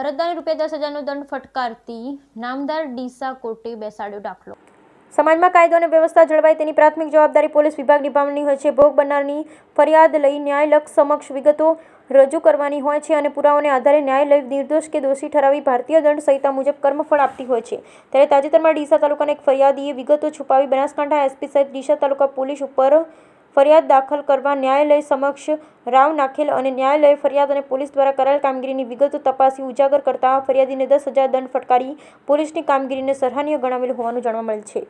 અરજદારને રૂપિયા દસ હજારનો દંડ ફટકારતી નામદાર ડીસા કોર્ટે બેસાડ્યો દાખલો સમાજમાં કાયદો અને વ્યવસ્થા જળવાય તેની પ્રાથમિક જવાબદારી પોલીસ વિભાગ નિભાવવાની હોય છે ભોગ બનનારની ફરિયાદ લઈ ન્યાયલક્ષ સમક્ષ વિગતો રજૂ કરવાની હોય છે અને પુરાવાને આધારે ન્યાયાલય નિર્દોષ કે દોષી ઠરાવી ભારતીય દંડ સંહિતા મુજબ કર્મફળ આપતી હોય છે ત્યારે તાજેતરમાં ડીસા તાલુકાના એક ફરિયાદીએ વિગતો છુપાવી બનાસકાંઠા એસપી સહિત ડીસા તાલુકા પોલીસ ઉપર ફરિયાદ દાખલ કરવા ન્યાયાલય સમક્ષ રાવ નાખેલ અને ન્યાયાલયે ફરિયાદ અને પોલીસ દ્વારા કરાયેલ કામગીરીની વિગતો તપાસી ઉજાગર કરતા ફરિયાદીને દસ હજાર દંડ ફટકારી પોલીસની કામગીરીને સરાહનીય ગણાવેલ હોવાનું જાણવા મળેલ છે